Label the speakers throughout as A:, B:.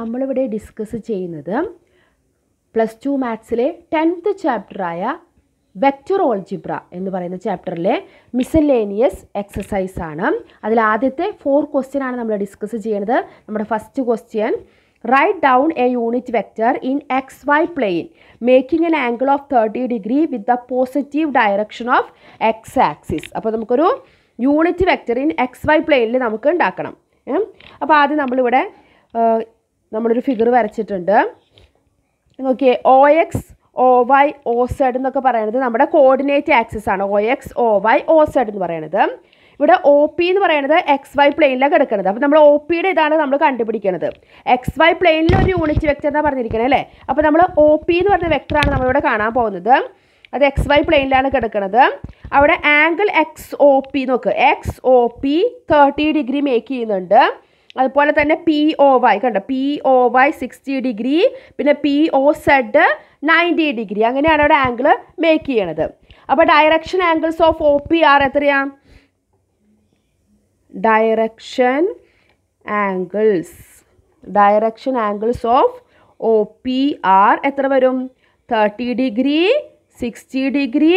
A: നമ്മളിവിടെ ഡിസ്കസ് ചെയ്യുന്നത് plus two മാത്സിലെ ടെൻത്ത് ചാപ്റ്ററായ വെക്ടർ ഓൾജിബ്ര എന്ന് പറയുന്ന ചാപ്റ്ററിലെ മിസലേനിയസ് എക്സസൈസ് ആണ് അതിൽ ആദ്യത്തെ ഫോർ ക്വസ്റ്റ്യൻ ആണ് നമ്മൾ ഡിസ്കസ് ചെയ്യുന്നത് നമ്മുടെ first question write down a unit vector in X Y plane making an angle of thirty degree with the positive direction of X axis അപ്പോൾ നമുക്കൊരു unit vector in X Y പ്ലെയിനിൽ നമുക്ക് ഉണ്ടാക്കണം അപ്പോൾ ആദ്യം നമ്മളിവിടെ നമ്മളൊരു ഫിഗർ വരച്ചിട്ടുണ്ട് നോക്കിയേ O X O Y O Z എന്നൊക്കെ പറയുന്നത് നമ്മുടെ കോർഡിനേറ്റ് ആക്സസ് ആണ് O X O Y O Z എന്ന് പറയുന്നത് ഇവിടെ ഒ പി എന്ന് പറയുന്നത് എക്സ് വൈ പ്ലെയിനിലാണ് കിടക്കുന്നത് അപ്പോൾ നമ്മൾ ഒ പിയുടെ ഇതാണ് നമ്മൾ കണ്ടുപിടിക്കുന്നത് എക്സ് വൈ പ്ലെയിനിൽ ഒരു യൂണിറ്റ് വെക്ടർ എന്നാണ് പറഞ്ഞിരിക്കുന്നത് അല്ലേ അപ്പോൾ നമ്മൾ ഒ പി എന്ന് പറഞ്ഞ വെക്ടറാണ് നമ്മളിവിടെ കാണാൻ പോകുന്നത് അത് എക്സ് വൈ പ്ലെയിനിലാണ് കിടക്കുന്നത് അവിടെ ആംഗിൾ എക്സ് ഒ പി നോക്ക് X O P thirty degree make ചെയ്യുന്നുണ്ട് അതുപോലെ തന്നെ പി ഒ വൈ കണ്ടോ P O Y sixty degree പിന്നെ P O Z ninety degree അങ്ങനെയാണ് അവിടെ ആംഗിൾ മേക്ക് ചെയ്യണത് അപ്പോൾ direction angles of O P R എത്രയാണ് direction angles direction angles of O P R എത്ര വരും thirty degree sixty degree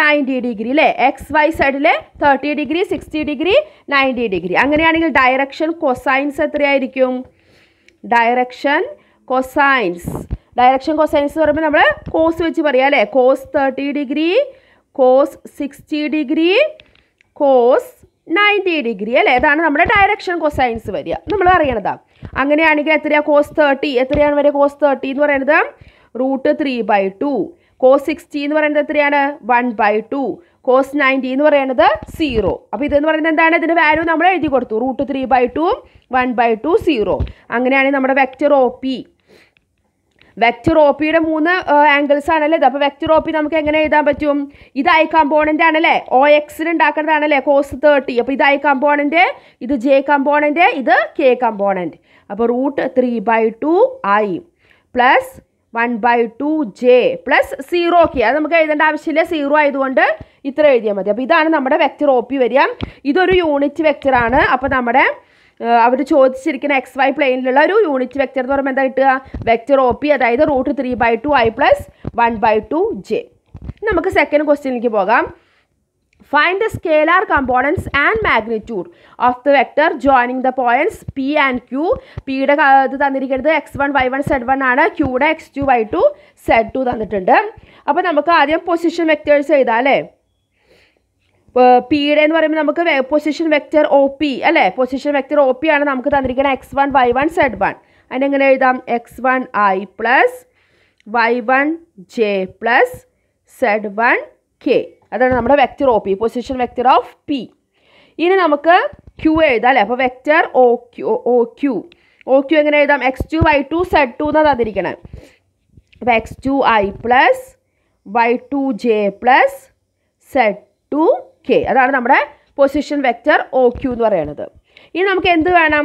A: ninety degree അല്ലേ X Y സൈഡിൽ thirty degree sixty degree ninety degree അങ്ങനെയാണെങ്കിൽ ഡയറക്ഷൻ കൊസൈൻസ് എത്രയായിരിക്കും direction cosines direction cosines എന്ന് പറയുമ്പോൾ നമ്മൾ കോസ് വെച്ച് പറയാം അല്ലേ cos thirty degree cos sixty degree cos ninety degree അല്ലേ ഇതാണ് നമ്മുടെ ഡയറക്ഷൻ കൊസൈൻസ് വരിക നമ്മൾ അറിയണതാ അങ്ങനെയാണെങ്കിൽ എത്രയാണ് കോസ് തേർട്ടി എത്രയാണ് വരെ കോസ് തേർട്ടി എന്ന് പറയുന്നത് root three by two cos sixty എന്ന് പറയുന്നത് എത്രയാണ് one by two cos ninety എന്ന് പറയുന്നത് സീറോ അപ്പോൾ ഇതെന്ന് പറയുന്നത് എന്താണ് ഇതിൻ്റെ വാല്യൂ നമ്മൾ എഴുതി കൊടുത്തു റൂട്ട് ത്രീ ബൈ ടൂവും വൺ ബൈ ടു സീറോ അങ്ങനെയാണെങ്കിൽ നമ്മുടെ vector O P vector O പിയുടെ മൂന്ന് ആംഗിൾസ് ആണല്ലേ ഇത് അപ്പോൾ വെക്റ്റർ ഒ പി നമുക്ക് എങ്ങനെ എഴുതാൻ പറ്റും ഇത് ഐ കമ്പോണൻ്റ് ആണല്ലേ ഒ എക്സിൽ ഉണ്ടാക്കുന്നതാണല്ലേ കോസ് തേർട്ടി അപ്പോൾ ഇത് ഐ കമ്പോണൻ്റ് ഇത് ജെ കമ്പോണൻ്റ് ഇത് കെ കമ്പോണൻ്റ് അപ്പോൾ root three by two I plus one by two J plus zero ഒക്കെ അത് നമുക്ക് എഴുതേണ്ട ആവശ്യമില്ല സീറോ ആയതുകൊണ്ട് ഇത്ര എഴുതിയാൽ മതി അപ്പോൾ ഇതാണ് നമ്മുടെ വെക്റ്റർ ഒ പി വരിക ഇതൊരു യൂണിറ്റ് വെക്റ്ററാണ് അപ്പോൾ നമ്മുടെ അവർ ചോദിച്ചിരിക്കുന്ന എക്സ് വൈ പ്ലെയിനിലുള്ള ഒരു യൂണിറ്റ് വെക്റ്റർ എന്ന് പറയുമ്പോൾ എന്താ കിട്ടുക വെക്റ്റർ ഒ പി അതായത് root three by two I plus one by two J നമുക്ക് സെക്കൻഡ് ക്വസ്റ്റ്യനിലേക്ക് പോകാം find the scalar components and magnitude of the vector joining the points P and Q പിയുടെ യുടെ ഇത് തന്നിരിക്കുന്നത് X one Y one Z one ആണ് ക്യൂടെ X two Y two Z two തന്നിട്ടുണ്ട് അപ്പോൾ നമുക്ക് ആദ്യം പൊസിഷൻ വെക്ടേഴ്സ് എഴുതാം അല്ലേ പിയുടെ എന്ന് പറയുമ്പോൾ നമുക്ക് പൊസിഷൻ വെക്ടർ ഒ പി അല്ലേ പൊസിഷൻ വെക്ടർ ഒ പി ആണ് നമുക്ക് തന്നിരിക്കുന്നത് X one Y one Z one അതിനെങ്ങനെ എഴുതാം X one I plus Y one J plus Z one K അതാണ് നമ്മുടെ vector O P position vector of P ഇനി നമുക്ക് ക്യു എഴുതാം അല്ലേ അപ്പോൾ vector O Q O Q O Q എങ്ങനെ എഴുതാം X two Y two Z two എന്നാണ് തന്നിരിക്കണേ അപ്പോൾ X to I plus Y two J plus Z two K അതാണ് നമ്മുടെ പൊസിഷൻ വെക്റ്റർ ഒ ക്യു എന്ന് പറയുന്നത് ഇനി നമുക്ക് എന്ത് വേണം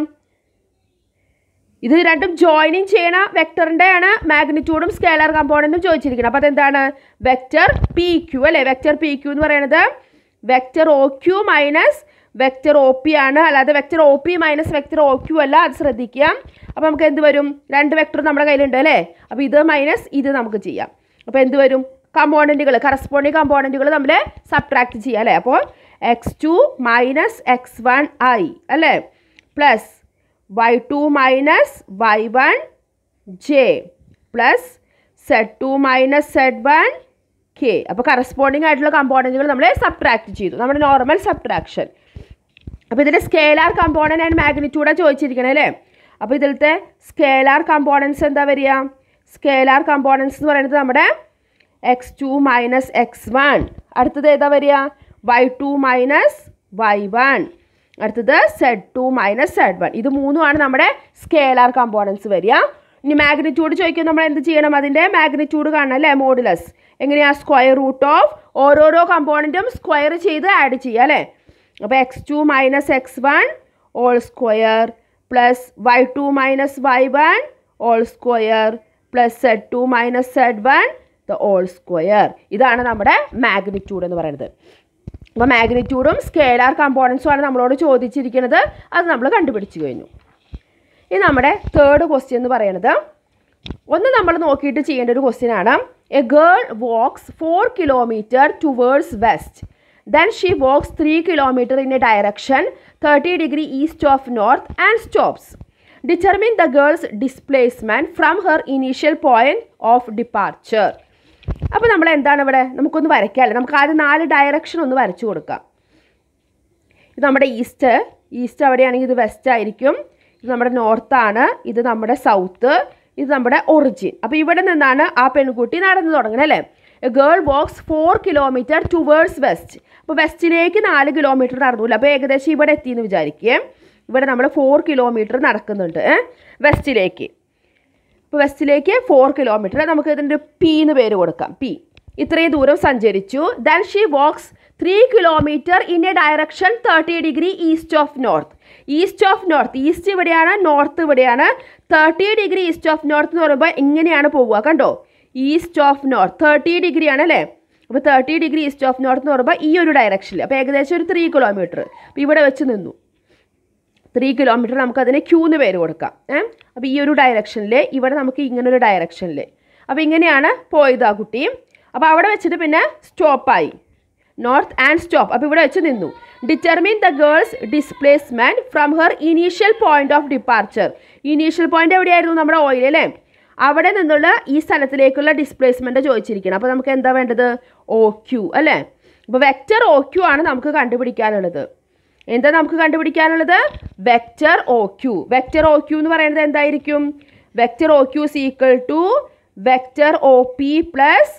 A: ഇത് രണ്ടും ജോയിനിങ് ചെയ്യണ വെക്ടറിൻ്റെ ആണ് മാഗ്നിറ്റ്യൂഡും സ്കേലർ കമ്പോണൻറ്റും ചോദിച്ചിരിക്കുന്നത് അപ്പോൾ അതെന്താണ് വെക്റ്റർ പി ക്യു അല്ലേ വെക്റ്റർ പി ക്യു എന്ന് പറയുന്നത് vector O Q minus vector O P ആണ് അല്ലാതെ vector O P minus vector O Q അല്ല അത് ശ്രദ്ധിക്കുക അപ്പോൾ നമുക്ക് എന്ത് വരും രണ്ട് വെക്റ്റർ നമ്മുടെ കയ്യിലുണ്ട് അല്ലേ അപ്പോൾ ഇത് മൈനസ് ഇത് നമുക്ക് ചെയ്യാം അപ്പോൾ എന്ത് വരും കമ്പോണൻറ്റുകൾ കറസ്പോണ്ടിങ് കമ്പോണൻറ്റുകൾ നമ്മൾ സബ്ട്രാക്ട് ചെയ്യാം അല്ലേ അപ്പോൾ X two minus X one I അല്ലേ plus y2 minus y1 j plus z2 minus z1 k. അപ്പോൾ കറസ്പോണ്ടിങ് ആയിട്ടുള്ള കമ്പോണൻറ്റുകൾ നമ്മൾ സബ്ട്രാക്ട് ചെയ്തു നമ്മുടെ നോർമൽ സബ്ട്രാക്ഷൻ അപ്പോൾ ഇതിൻ്റെ സ്കേലാർ കമ്പോണൻ്റ് ആൻഡ് മാഗ്നിറ്റ്യൂഡാണ് ചോദിച്ചിരിക്കണേ അല്ലേ അപ്പോൾ ഇതിലത്തെ സ്കേലാർ കമ്പോണൻസ് എന്താ വരിക സ്കേലാർ കമ്പോണൻസ് എന്ന് പറയുന്നത് നമ്മുടെ X two minus X one അടുത്തത് ഏതാ വരിക Y two minus Y one അടുത്തത് Z two minus Z one ഇത് മൂന്നുമാണ് നമ്മുടെ സ്കേലാർ കമ്പോണൻസ് വരിക ഇനി മാഗ്നിറ്റ്യൂഡ് ചോദിക്കും നമ്മൾ എന്ത് ചെയ്യണം അതിൻ്റെ മാഗ്നിറ്റ്യൂഡ് കാണണം അല്ലേ മോഡുലസ് എങ്ങനെയാണ് സ്ക്വയർ റൂട്ട് ഓഫ് ഓരോരോ കമ്പോണൻറ്റും സ്ക്വയർ ചെയ്ത് ആഡ് ചെയ്യുക അല്ലേ അപ്പോൾ X two minus X one whole square plus Y two minus Y one whole square plus Z two minus Z one the whole square ഇതാണ് നമ്മുടെ മാഗ്നിറ്റ്യൂഡ് എന്ന് പറയുന്നത് അപ്പോൾ മാഗ്നിറ്റ്യൂഡും സ്കേലാർ ആണ് നമ്മളോട് ചോദിച്ചിരിക്കുന്നത് അത് നമ്മൾ കണ്ടുപിടിച്ചു കഴിഞ്ഞു ഇനി നമ്മുടെ തേർഡ് ക്വസ്റ്റ്യൻ എന്ന് പറയുന്നത് ഒന്ന് നമ്മൾ നോക്കിയിട്ട് ചെയ്യേണ്ട ഒരു ക്വസ്റ്റ്യൻ ആണ് a girl walks four kilometre towards west then she walks three kilometre in a direction thirty degree east of north and stops determine the girl's displacement from her initial point of departure അപ്പോൾ നമ്മൾ എന്താണ് ഇവിടെ നമുക്കൊന്ന് വരയ്ക്കാമല്ലോ നമുക്ക് ആദ്യം നാല് direction ഒന്ന് വരച്ചു കൊടുക്കാം ഇത് നമ്മുടെ ഈസ്റ്റ് ഈസ്റ്റ് അവിടെയാണെങ്കിൽ ഇത് വെസ്റ്റ് ആയിരിക്കും ഇത് നമ്മുടെ നോർത്താണ് ഇത് നമ്മുടെ സൗത്ത് ഇത് നമ്മുടെ ഒറിജിൻ അപ്പോൾ ഇവിടെ നിന്നാണ് ആ പെൺകുട്ടി നടന്നു തുടങ്ങുന്നത് അല്ലേ a girl walks four kilometre towards west അപ്പോൾ വെസ്റ്റിലേക്ക് നാല് കിലോമീറ്റർ നടന്നില്ല അപ്പോൾ ഏകദേശം ഇവിടെ എത്തിയെന്ന് വിചാരിക്കുകയും ഇവിടെ നമ്മൾ ഫോർ കിലോമീറ്റർ നടക്കുന്നുണ്ട് വെസ്റ്റിലേക്ക് ഇപ്പോൾ വെസ്റ്റിലേക്ക് ഫോർ കിലോമീറ്റർ നമുക്ക് ഇതിൻ്റെ പി എന്ന് പേര് കൊടുക്കാം പി ഇത്രയും ദൂരം സഞ്ചരിച്ചു then she walks three kilometre in a direction thirty degree east of north east of north east ഇവിടെയാണ് നോർത്ത് ഇവിടെയാണ് thirty degree east of north എന്ന് പറയുമ്പോൾ ഇങ്ങനെയാണ് പോവുക കണ്ടോ east of north thirty degree ആണ് അല്ലേ അപ്പോൾ thirty degree east of north എന്ന് പറയുമ്പോൾ ഈ ഒരു ഡയറക്ഷനിൽ അപ്പോൾ ഏകദേശം ഒരു ത്രീ കിലോമീറ്റർ അപ്പോൾ ഇവിടെ വെച്ച് നിന്നു ത്രീ കിലോമീറ്റർ നമുക്ക് അതിനെ ക്യൂ എന്ന് പേര് കൊടുക്കാം ഏ അപ്പോൾ ഈ ഒരു ഡയറക്ഷനിൽ ഇവിടെ നമുക്ക് ഇങ്ങനൊരു ഡയറക്ഷനിൽ അപ്പോൾ ഇങ്ങനെയാണ് പോയത് ആ കുട്ടിയും അപ്പോൾ അവിടെ വെച്ചിട്ട് പിന്നെ സ്റ്റോപ്പായി നോർത്ത് ആൻഡ് സ്റ്റോപ്പ് അപ്പോൾ ഇവിടെ വെച്ച് നിന്നു determine the girl's displacement from her initial point of departure initial point എവിടെയായിരുന്നു നമ്മുടെ ഓയിൽ അല്ലേ അവിടെ നിന്നുള്ള ഈ സ്ഥലത്തിലേക്കുള്ള ഡിസ്പ്ലേസ്മെൻറ്റ് ചോദിച്ചിരിക്കണം അപ്പോൾ നമുക്ക് എന്താ വേണ്ടത് ഓ ക്യൂ അല്ലേ അപ്പോൾ വെക്റ്റർ ഓ ക്യൂ ആണ് നമുക്ക് കണ്ടുപിടിക്കാനുള്ളത് എന്താ നമുക്ക് കണ്ടുപിടിക്കാനുള്ളത് vector O Q vector O Q എന്ന് പറയുന്നത് എന്തായിരിക്കും vector O Q is equal to vector O P plus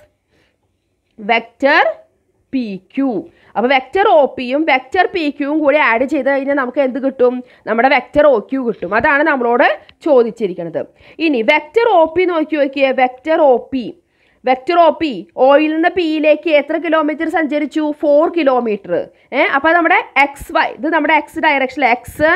A: vector P Q അപ്പോൾ വെക്റ്റർ ഒ പിയും വെക്റ്റർ പി ക്യൂവും കൂടി ആഡ് ചെയ്ത് കഴിഞ്ഞാൽ നമുക്ക് എന്ത് കിട്ടും നമ്മുടെ വെക്റ്റർ ഒ ക്യു കിട്ടും അതാണ് നമ്മളോട് ചോദിച്ചിരിക്കുന്നത് ഇനി വെക്റ്റർ ഒ പി നോക്കി നോക്കിയേ vector O P vector O P ഓയിൽ നിന്ന് പിയിലേക്ക് എത്ര കിലോമീറ്റർ സഞ്ചരിച്ചു ഫോർ കിലോമീറ്റർ ഏ അപ്പോൾ നമ്മുടെ എക്സ് വൈ ഇത് നമ്മുടെ എക്സ് ഡയറക്ഷൻ എക്സ്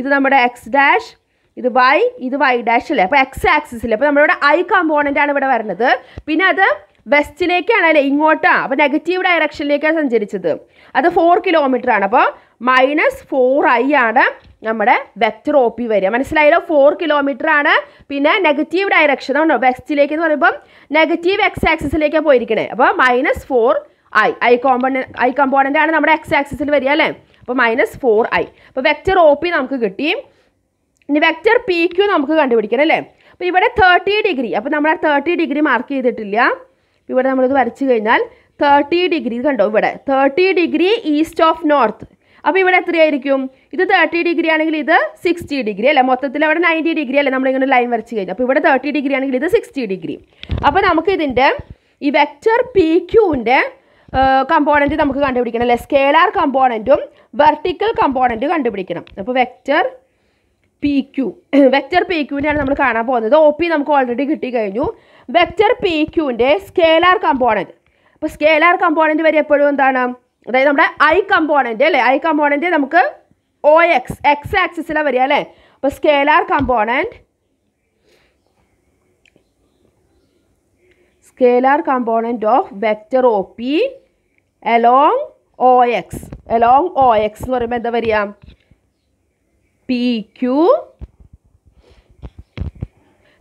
A: ഇത് നമ്മുടെ എക്സ് ഡാഷ് ഇത് വൈ ഇത് വൈ ഡാഷ് അല്ലേ അപ്പോൾ എക്സ് ആക്സിസിൽ അപ്പോൾ നമ്മളിവിടെ ഐ കമ്പോണൻ്റ് ആണ് ഇവിടെ വരുന്നത് പിന്നെ അത് വെസ്റ്റിലേക്കാണ് അല്ലേ ഇങ്ങോട്ടാണ് അപ്പോൾ നെഗറ്റീവ് ഡയറക്ഷനിലേക്കാണ് സഞ്ചരിച്ചത് അത് ഫോർ കിലോമീറ്റർ ആണ് അപ്പോൾ മൈനസ് ഫോർ ഐ ആണ് നമ്മുടെ വെക്റ്റർ ഒ പി വരിക മനസ്സിലായല്ലോ ഫോർ കിലോമീറ്റർ ആണ് പിന്നെ നെഗറ്റീവ് ഡയറക്ഷൻ ആണോ വെക്സിലേക്ക് എന്ന് പറയുമ്പം നെഗറ്റീവ് എക്സ് ആക്സിസിലേക്കാണ് പോയിരിക്കണേ അപ്പോൾ minus four I I component I component ആണ് നമ്മുടെ എക്സ് ആക്സിസിൽ വരിക അല്ലേ അപ്പോൾ മൈനസ് ഫോർ ഐ അപ്പോൾ വെക്റ്റർ ഒ പി നമുക്ക് കിട്ടി ഇനി വെക്റ്റർ പി ക്യു നമുക്ക് കണ്ടുപിടിക്കണം അല്ലേ അപ്പോൾ ഇവിടെ തേർട്ടി ഡിഗ്രി അപ്പോൾ നമ്മൾ ആ തേർട്ടി ഡിഗ്രി മാർക്ക് ചെയ്തിട്ടില്ല ഇവിടെ നമ്മളിത് വരച്ചു കഴിഞ്ഞാൽ തേർട്ടി ഡിഗ്രി കണ്ടോ ഇവിടെ thirty degree east of north അപ്പോൾ ഇവിടെ എത്രയായിരിക്കും ഇത് തേർട്ടി ഡിഗ്രി ആണെങ്കിൽ ഇത് സിക്സ്റ്റി ഡിഗ്രി അല്ലേ മൊത്തത്തിൽ അവിടെ നയൻറ്റി ഡിഗ്രി അല്ലേ നമ്മളിങ്ങനെ ലൈൻ വരച്ച് കഴിഞ്ഞു അപ്പോൾ ഇവിടെ തേർട്ടി ഡിഗ്രി ആണെങ്കിൽ ഇത് സിക്സ്റ്റി ഡിഗ്രി അപ്പോൾ നമുക്കിതിൻ്റെ ഈ വെക്റ്റർ പി ക്യൂവിൻ്റെ കമ്പോണൻറ്റ് നമുക്ക് കണ്ടുപിടിക്കണം അല്ലേ സ്കേലാർ കമ്പോണൻറ്റും വെർട്ടിക്കൽ കമ്പോണൻറ്റും കണ്ടുപിടിക്കണം അപ്പോൾ vector P Q vector P ക്യൂവിനെയാണ് നമ്മൾ കാണാൻ പോകുന്നത് ഒ പി നമുക്ക് ഓൾറെഡി കിട്ടി കഴിഞ്ഞു വെക്റ്റർ പി ക്യൂവിൻ്റെ സ്കേലാർ കമ്പോണൻറ്റ് അപ്പോൾ സ്കേലാർ കമ്പോണൻറ്റ് വരെ എപ്പോഴും എന്താണ് അതായത് നമ്മുടെ ഐ കമ്പോണൻ്റ് അല്ലേ ഐ കമ്പോണൻ്റ് നമുക്ക് ഒ എക്സ് എക്സ് ആക്സിസിലാണ് വരിക അല്ലേ അപ്പോൾ scalar component scalar component of vector O P along O X along O X എന്ന് പറയുമ്പോൾ എന്താ വരിക പി ക്യു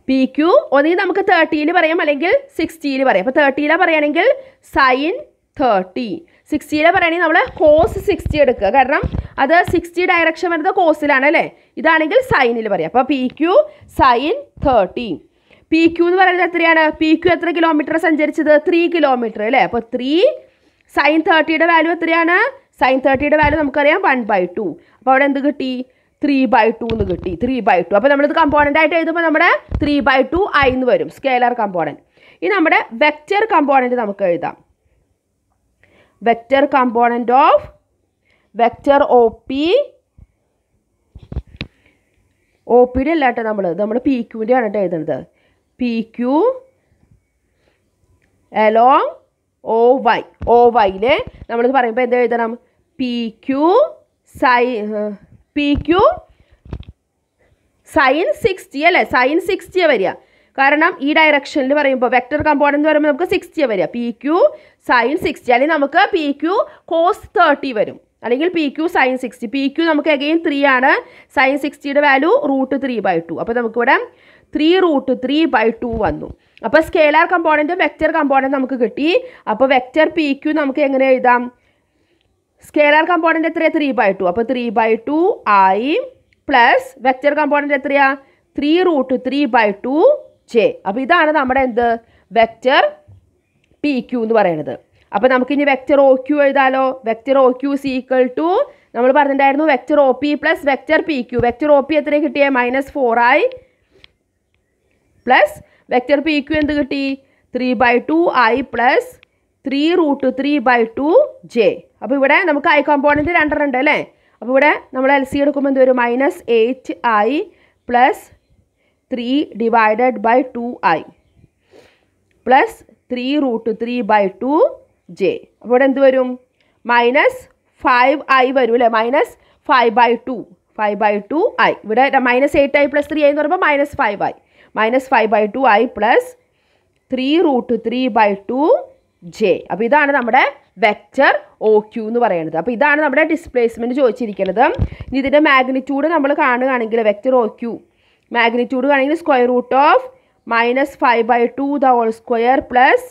A: പി ക്യു ഒന്നുകിൽ നമുക്ക് തേർട്ടിയിൽ പറയാം അല്ലെങ്കിൽ സിക്സ്റ്റിയിൽ പറയാം അപ്പോൾ തേർട്ടിയിലാണ് പറയുകയാണെങ്കിൽ സൈൻ തേർട്ടി സിക്സ്റ്റിയുടെ പറയുകയാണെങ്കിൽ നമ്മൾ കോസ് സിക്സ്റ്റി എടുക്കുക കാരണം അത് സിക്സ്റ്റി ഡയറക്ഷൻ വരുന്നത് കോസിലാണ് അല്ലേ ഇതാണെങ്കിൽ സൈനിൽ പറയാം അപ്പോൾ P Q sine thirty P Q എന്ന് പറയുന്നത് എത്രയാണ് പി ക്യു എത്ര കിലോമീറ്റർ സഞ്ചരിച്ചത് ത്രീ കിലോമീറ്റർ അല്ലേ അപ്പോൾ ത്രീ സൈൻ തേർട്ടിയുടെ വാല്യൂ എത്രയാണ് സൈൻ തേർട്ടിയുടെ വാല്യൂ നമുക്കറിയാം വൺ ബൈ ടു അപ്പോൾ അവിടെ എന്ത് കിട്ടി ത്രീ ബൈ ടു എന്ന് കിട്ടി ത്രീ ബൈ ടു അപ്പോൾ നമ്മളിത് കമ്പോണൻ്റ് ആയിട്ട് എഴുതുമ്പോൾ നമ്മുടെ ത്രീ ബൈ ടു ഐ എന്ന് വരും സ്കേലർ കമ്പോണൻറ്റ് ഇനി നമ്മുടെ വെക്റ്റർ കമ്പോണൻറ്റ് നമുക്ക് എഴുതാം vector component of vector OP O പിയുടെ അല്ല നമ്മൾ നമ്മൾ പി ക്യൂവിൻ്റെ ആണ് കേട്ടോ എഴുതുന്നത് P Q along O Y O വൈയിലെ നമ്മളിത് പറയുമ്പോൾ എന്താ എഴുതണം P Q sine P Q sine sixty അല്ലേ സൈൻ സിക്സ്റ്റിയാണ് വരിക കാരണം ഈ ഡയറക്ഷനിൽ പറയുമ്പോൾ വെക്ടർ കമ്പോണൻ്റ് എന്ന് പറയുമ്പോൾ നമുക്ക് സിക്സ്റ്റിയാണ് വരിക പി ക്യു സൈൻ സിക്സ്റ്റി അല്ലെങ്കിൽ നമുക്ക് പി ക്യു കോസ് തേർട്ടി വരും അല്ലെങ്കിൽ P Q sine sixty P Q നമുക്ക് അഗെയിൻ ത്രീ ആണ് സൈൻ സിക്സ്റ്റിയുടെ value root three by two അപ്പോൾ നമുക്കിവിടെ three root three by two വന്നു അപ്പോൾ സ്കേലാർ കമ്പോണൻറ്റും വെക്ടർ കമ്പോണൻറ്റും നമുക്ക് കിട്ടി അപ്പോൾ വെക്ടർ പി ക്യു നമുക്ക് എങ്ങനെ എഴുതാം സ്കേലാർ കമ്പോണൻ്റ് എത്രയാണ് ത്രീ ബൈ ടു അപ്പോൾ ത്രീ ബൈ ടു ആയി പ്ലസ് വെക്ടർ കമ്പോണൻ്റ് എത്രയാണ് three root three by two ചേ അപ്പോൾ ഇതാണ് നമ്മുടെ എന്ത് വെക്റ്റർ പി ക്യു എന്ന് പറയുന്നത് അപ്പോൾ നമുക്കിനി വെക്റ്റർ ഒ ക്യു എഴുതാലോ vector O Q is equal to നമ്മൾ പറഞ്ഞിട്ടുണ്ടായിരുന്നു vector O P plus vector P Q vector O P എത്രയും കിട്ടിയേ മൈനസ് ഫോറായി പ്ലസ് വെക്റ്റർ പി ക്യു എന്ത് കിട്ടി three by two I plus three root three by two J അപ്പോൾ ഇവിടെ നമുക്ക് ഐ കോമ്പോണൻറ്റ് രണ്ടെണ്ണം ഉണ്ട് അല്ലേ അപ്പോൾ ഇവിടെ നമ്മൾ എൽ സി എടുക്കുമ്പോൾ എന്ത് വരും minus eight I plus 3 divided by 2i plus three root three by two J അപ്പോൾ ഇവിടെ എന്ത് വരും മൈനസ് ഫൈവ് ഐ വരും അല്ലേ minus five by two five by two I ഇവിടെ minus eight I plus three I എന്ന് പറയുമ്പോൾ minus five I minus five by two I plus three root three by two J അപ്പോൾ ഇതാണ് നമ്മുടെ vector O Q എന്ന് പറയുന്നത് അപ്പോൾ ഇതാണ് നമ്മുടെ ഡിസ്പ്ലേസ്മെൻറ്റ് ചോദിച്ചിരിക്കുന്നത് ഇതിൻ്റെ മാഗ്നിറ്റ്യൂഡ് നമ്മൾ കാണുകയാണെങ്കിൽ വെക്റ്റർ ഒ മാഗ്നിറ്റ്യൂഡ് കാണെങ്കിൽ square root of minus five by two the whole square plus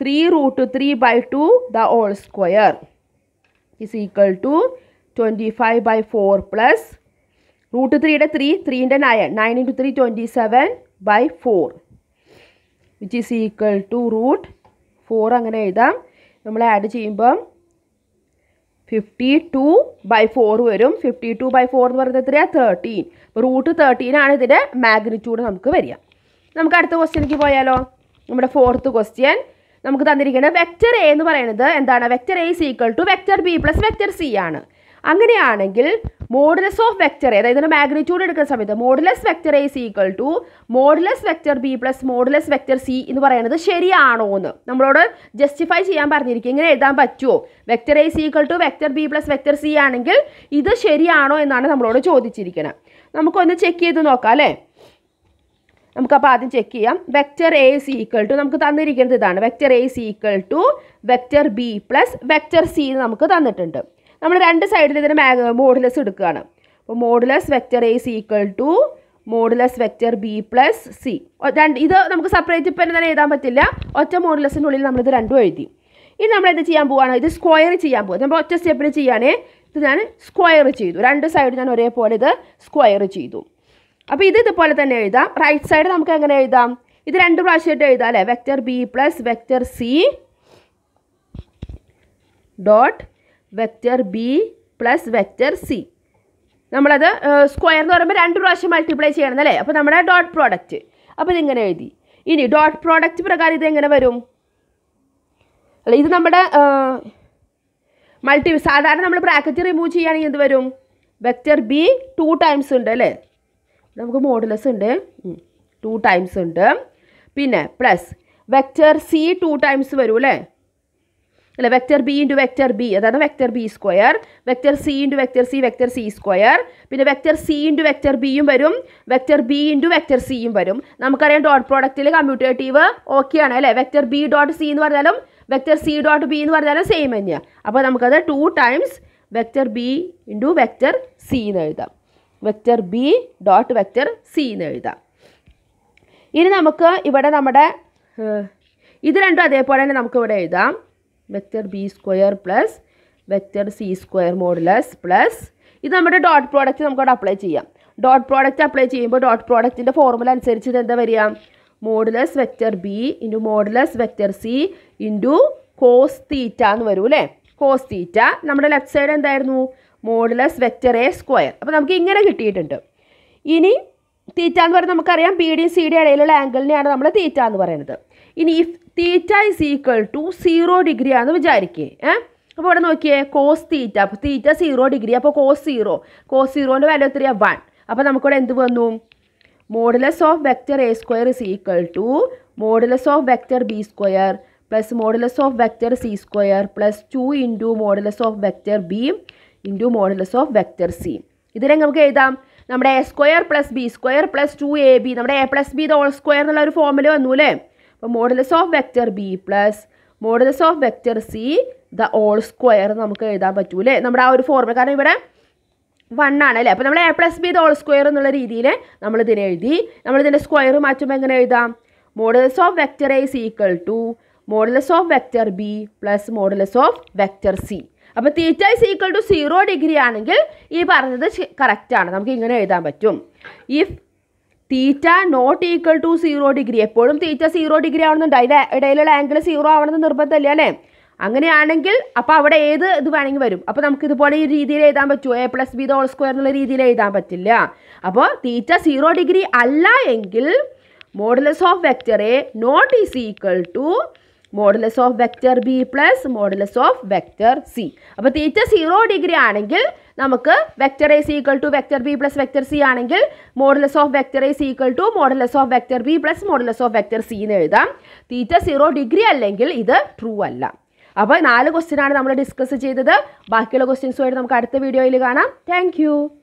A: three root three by two the whole square is equal to twenty five by four plus root ത്രീയുടെ three ത്രീൻ്റെ nine nine into three twenty seven by four which is equal to root four അങ്ങനെ എഴുതാം നമ്മൾ add ചെയ്യുമ്പം fifty two by four വരും fifty two by four എന്ന് പറയുന്നത് എത്രയാണ് തേർട്ടീൻ റൂട്ട് തേർട്ടീൻ ആണ് ഇതിൻ്റെ മാഗ്നിറ്റ്യൂഡ് നമുക്ക് വരിക നമുക്ക് അടുത്ത ക്വസ്റ്റ്യനിലേക്ക് പോയാലോ നമ്മുടെ ഫോർത്ത് ക്വസ്റ്റ്യൻ നമുക്ക് തന്നിരിക്കുന്നത് വെക്ടർ എ എന്ന് പറയുന്നത് എന്താണ് vector A is equal to vector B plus vector C ആണ് അങ്ങനെയാണെങ്കിൽ മോഡുലസ് ഓഫ് വെക്ടർ അതായത് മാഗ്നിറ്റ്യൂഡ് എടുക്കുന്ന സമയത്ത് modulus vector A C equal to modulus vector B plus modulus vector C എന്ന് പറയുന്നത് ശരിയാണോ എന്ന് നമ്മളോട് ജസ്റ്റിഫൈ ചെയ്യാൻ പറഞ്ഞിരിക്കും ഇങ്ങനെ എഴുതാൻ പറ്റുമോ vector A C equal to vector B plus vector C ആണെങ്കിൽ ഇത് ശരിയാണോ എന്നാണ് നമ്മളോട് ചോദിച്ചിരിക്കുന്നത് നമുക്കൊന്ന് ചെക്ക് ചെയ്ത് നോക്കാം അല്ലേ നമുക്കപ്പോൾ ആദ്യം ചെക്ക് ചെയ്യാം vector A C equal to നമുക്ക് തന്നിരിക്കുന്നത് ഇതാണ് vector A C equal to vector B plus vector C നമുക്ക് തന്നിട്ടുണ്ട് നമ്മൾ രണ്ട് സൈഡിൽ ഇതിന് മാഗ് മോഡുലസ് എടുക്കുകയാണ് അപ്പോൾ modulus vector A equal to modulus vector B plus C രണ്ട് ഇത് നമുക്ക് സെപ്പറേറ്റ് ഇപ്പം തന്നെ എഴുതാൻ പറ്റില്ല ഒറ്റ മോഡുലസിൻ്റെ ഉള്ളിൽ നമ്മളിത് രണ്ടും എഴുതി ഇനി നമ്മൾ എന്ത് ചെയ്യാൻ പോവാണ് ഇത് സ്ക്വയർ ചെയ്യാൻ പോകും നമ്മൾ ഒറ്റ സ്റ്റെപ്പിൽ ചെയ്യാനേ ഇത് ഞാൻ സ്ക്വയർ ചെയ്തു രണ്ട് സൈഡ് ഞാൻ ഒരേപോലെ ഇത് സ്ക്വയർ ചെയ്തു അപ്പോൾ ഇത് ഇതുപോലെ തന്നെ എഴുതാം റൈറ്റ് സൈഡ് നമുക്ക് എങ്ങനെ എഴുതാം ഇത് രണ്ട് പ്രാവശ്യമായിട്ട് എഴുതാം അല്ലേ vector B plus vector C dot vector B plus vector C നമ്മളത് സ്ക്വയർ എന്ന് പറയുമ്പോൾ രണ്ട് പ്രാവശ്യം മൾട്ടിപ്ലൈ ചെയ്യണം അല്ലേ അപ്പോൾ നമ്മുടെ ഡോട്ട് പ്രോഡക്റ്റ് അപ്പോൾ ഇതിങ്ങനെ എഴുതി ഇനി ഡോട്ട് പ്രോഡക്റ്റ് പ്രകാരം ഇത് എങ്ങനെ വരും അല്ല ഇത് നമ്മുടെ മൾട്ടി സാധാരണ നമ്മൾ ബ്രാക്കറ്റ് റിമൂവ് ചെയ്യുകയാണെങ്കിൽ എന്ത് വരും വെക്റ്റർ ബി ടു ടൈംസ് ഉണ്ട് അല്ലേ നമുക്ക് മോഡുലസ് ഉണ്ട് ടു ടൈംസ് ഉണ്ട് പിന്നെ plus vector C two times വരും അല്ലേ അല്ലെ vector B into vector B അതായത് vector B square vector C into vector C vector C square പിന്നെ വെക്റ്റർ സി ഇൻറ്റു വെക്റ്റർ ബിയും വരും വെക്റ്റർ ബി ഇൻറ്റു വെക്റ്റർ സിയും വരും നമുക്കറിയാം ഡോട്ട് പ്രോഡക്റ്റിൽ കമ്മ്യൂട്ടേറ്റീവ് ആണ് അല്ലേ വെക്റ്റർ ബി ഡോട്ട് സി എന്ന് പറഞ്ഞാലും വെക്റ്റർ സി ഡോട്ട് ബി എന്ന് പറഞ്ഞാലും സെയിം തന്നെയാണ് അപ്പോൾ നമുക്കത് two times vector B into vector C എന്ന് എഴുതാം vector B dot vector C എന്ന് എഴുതാം ഇനി നമുക്ക് ഇവിടെ നമ്മുടെ ഇത് രണ്ടും അതേപോലെ തന്നെ നമുക്കിവിടെ എഴുതാം vector B square plus vector C square modulus plus ഇത് നമ്മുടെ ഡോട്ട് പ്രോഡക്റ്റ് നമുക്ക് അവിടെ അപ്ലൈ ചെയ്യാം ഡോട്ട് പ്രോഡക്റ്റ് അപ്ലൈ ചെയ്യുമ്പോൾ ഡോട്ട് പ്രോഡക്റ്റിൻ്റെ ഫോർമുല അനുസരിച്ചിട്ട് എന്താ വരിക modulus vector B into modulus vector C into cos theta എന്ന് വരും അല്ലേ കോസ് തീറ്റ നമ്മുടെ ലെഫ്റ്റ് സൈഡ് എന്തായിരുന്നു മോഡുലസ് വെക്റ്റർ എ സ്ക്വയർ അപ്പോൾ നമുക്ക് ഇങ്ങനെ കിട്ടിയിട്ടുണ്ട് ഇനി തീറ്റ എന്ന് പറയുന്നത് നമുക്കറിയാം ബി ഡി സി ഡി ഇടയിലുള്ള ആംഗിളിനെയാണ് നമ്മൾ തീറ്റ എന്ന് പറയുന്നത് ഇനി if theta is equal to zero degree ആണെന്ന് വിചാരിക്കുക ഏ അപ്പോൾ ഇവിടെ നോക്കിയേ കോസ് തീറ്റ അപ്പോൾ തീറ്റ സീറോ ഡിഗ്രി അപ്പോൾ കോസ് സീറോ കോസ് സീറോൻ്റെ വാല്യൂ എത്രയാണ് വൺ അപ്പോൾ നമുക്കിവിടെ എന്ത് വന്നു modulus of vector A square is equal to modulus of vector B square plus modulus of vector C square plus two into modulus of vector B into modulus of vector C ഇതിനെ നമുക്ക് എഴുതാം നമ്മുടെ A square plus B square plus two A B നമ്മുടെ A plus B whole square എന്നുള്ള ഒരു ഫോമിൽ വന്നു അല്ലേ അപ്പോൾ modulus of vector B plus modulus of vector C the whole square നമുക്ക് എഴുതാൻ പറ്റൂ അല്ലേ നമ്മുടെ ആ ഒരു ഫോർമുല കാരണം ഇവിടെ വൺ ആണ് അല്ലേ അപ്പോൾ നമ്മൾ A plus B the whole square എന്നുള്ള രീതിയിൽ നമ്മൾ ഇതിനെ എഴുതി നമ്മൾ ഇതിൻ്റെ സ്ക്വയർ മാറ്റുമ്പോൾ എങ്ങനെ എഴുതാം modulus of vector A is equal to modulus of vector B plus modulus of vector C അപ്പോൾ theta is equal to zero degree ആണെങ്കിൽ ഈ പറഞ്ഞത് കറക്റ്റാണ് നമുക്ക് ഇങ്ങനെ എഴുതാൻ പറ്റും if theta not equal to zero degree എപ്പോഴും തീറ്റ സീറോ ഡിഗ്രി ആവണമെന്നുണ്ട് അതിൻ്റെ ഇടയിലുള്ള ആംഗിൾ സീറോ ആവണമെന്ന് നിർബന്ധമല്ല അല്ലേ അങ്ങനെയാണെങ്കിൽ അപ്പോൾ അവിടെ ഏത് ഇത് വേണമെങ്കിൽ വരും അപ്പോൾ നമുക്ക് ഇതുപോലെ ഈ രീതിയിൽ എഴുതാൻ പറ്റുമോ A plus B whole square എന്നുള്ള രീതിയിൽ എഴുതാൻ പറ്റില്ല അപ്പോൾ തീറ്റ സീറോ ഡിഗ്രി അല്ല എങ്കിൽ modulus of vector A not is equal to modulus of vector B plus modulus of vector C അപ്പോൾ തീറ്റ സീറോ ഡിഗ്രി ആണെങ്കിൽ നമുക്ക് vector A C equal to vector B plus vector C ആണെങ്കിൽ modulus of vector A C equal to modulus of vector B plus modulus of vector C എന്ന് എഴുതാം തീറ്റ zero degree അല്ലെങ്കിൽ ഇത് true അല്ല അപ്പോൾ നാല് ക്വസ്റ്റ്യനാണ് നമ്മൾ ഡിസ്കസ് ചെയ്തത് ബാക്കിയുള്ള ക്വസ്റ്റ്യൻസുമായിട്ട് നമുക്ക് അടുത്ത വീഡിയോയിൽ കാണാം താങ്ക്